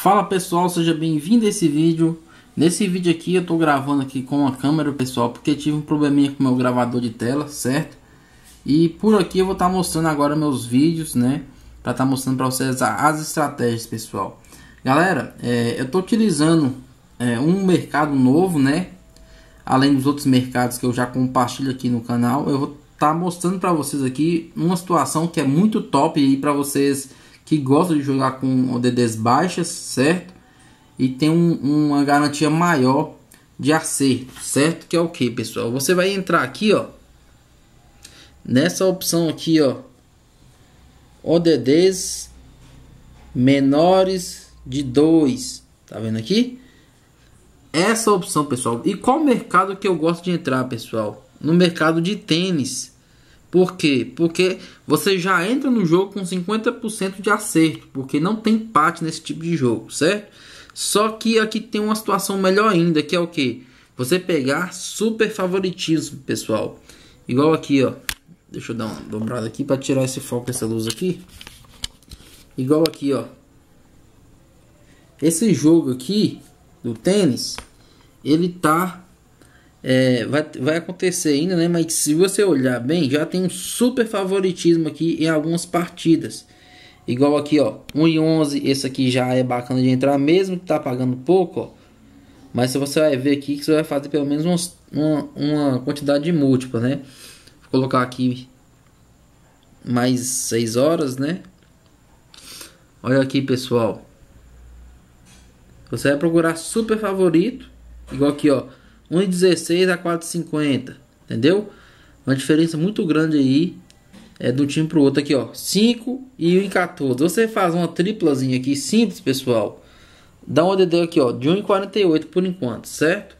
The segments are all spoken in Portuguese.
Fala pessoal, seja bem-vindo a esse vídeo. Nesse vídeo aqui eu estou gravando aqui com a câmera pessoal, porque tive um probleminha com o meu gravador de tela, certo? E por aqui eu vou estar tá mostrando agora meus vídeos, né? Para estar tá mostrando para vocês as estratégias pessoal. Galera, é, eu estou utilizando é, um mercado novo, né? Além dos outros mercados que eu já compartilho aqui no canal, eu vou estar tá mostrando para vocês aqui uma situação que é muito top e para vocês que gosta de jogar com ODDs baixas, certo? E tem um, uma garantia maior de acerto, certo? Que é o que, pessoal? Você vai entrar aqui, ó, nessa opção aqui, ó, ODDs menores de 2, tá vendo aqui? Essa opção, pessoal. E qual mercado que eu gosto de entrar, pessoal? No mercado de tênis, por quê? Porque você já entra no jogo com 50% de acerto, porque não tem empate nesse tipo de jogo, certo? Só que aqui tem uma situação melhor ainda, que é o que? Você pegar super favoritismo, pessoal. Igual aqui, ó. Deixa eu dar uma dobrada aqui para tirar esse foco dessa luz aqui. Igual aqui, ó. Esse jogo aqui do tênis, ele tá é, vai, vai acontecer ainda, né? Mas se você olhar bem, já tem um super favoritismo aqui em algumas partidas. Igual aqui, ó, um e onze esse aqui já é bacana de entrar mesmo que tá pagando pouco, ó. Mas se você vai ver aqui que você vai fazer pelo menos uns, uma, uma quantidade de múltipla, né? Vou colocar aqui mais 6 horas, né? Olha aqui, pessoal. Você vai procurar super favorito, igual aqui, ó, 1,16 a 4,50. Entendeu? Uma diferença muito grande aí é do time pro outro aqui, ó. 5 e 1,14. Você faz uma triplazinha aqui simples, pessoal. Dá um ODD aqui, ó, de 1,48 por enquanto, certo?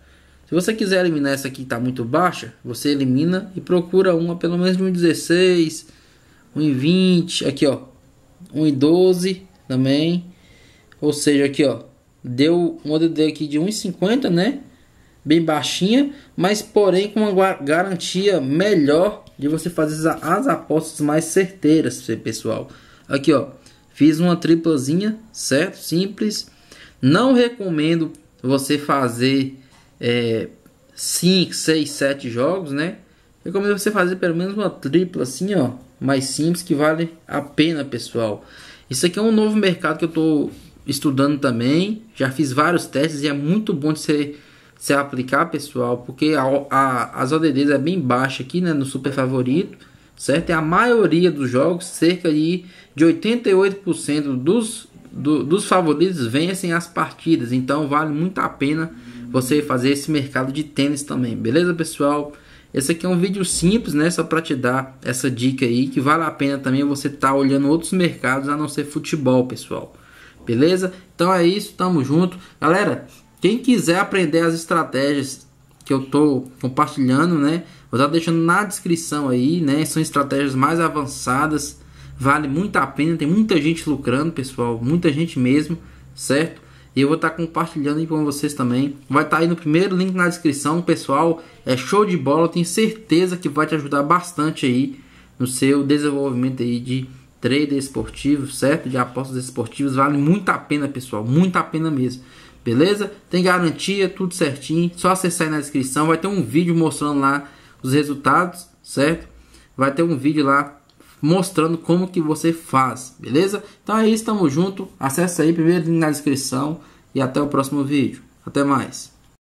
Se você quiser eliminar essa aqui que tá muito baixa, você elimina e procura uma pelo menos de 1,16, 1,20, aqui ó, 1,12 também. Ou seja, aqui ó, deu um ODD aqui de 1,50, né? bem baixinha, mas porém com uma garantia melhor de você fazer as apostas mais certeiras, pessoal. Aqui, ó, fiz uma triplazinha, certo? Simples. Não recomendo você fazer 5, 6, 7 jogos, né? Recomendo você fazer pelo menos uma tripla assim, ó, mais simples que vale a pena, pessoal. Isso aqui é um novo mercado que eu tô estudando também. Já fiz vários testes e é muito bom de ser se aplicar, pessoal, porque a, a, as ODDs é bem baixa aqui, né, no super favorito, certo? É a maioria dos jogos, cerca de, de 88% dos, do, dos favoritos vencem as partidas, então vale muito a pena você fazer esse mercado de tênis também, beleza, pessoal? Esse aqui é um vídeo simples, né, só para te dar essa dica aí, que vale a pena também você estar tá olhando outros mercados a não ser futebol, pessoal. Beleza? Então é isso, tamo junto. Galera, quem quiser aprender as estratégias que eu estou compartilhando, né? Vou estar deixando na descrição aí, né? São estratégias mais avançadas, vale muito a pena, tem muita gente lucrando, pessoal, muita gente mesmo, certo? E eu vou estar compartilhando aí com vocês também. Vai estar aí no primeiro link na descrição, pessoal. É show de bola, eu tenho certeza que vai te ajudar bastante aí no seu desenvolvimento aí de trader esportivo, certo? De apostas esportivas, vale muito a pena, pessoal, muito a pena mesmo. Beleza? Tem garantia, tudo certinho. Só acessar aí na descrição. Vai ter um vídeo mostrando lá os resultados, certo? Vai ter um vídeo lá mostrando como que você faz, beleza? Então é isso, tamo junto. Acesse aí primeiro na descrição e até o próximo vídeo. Até mais.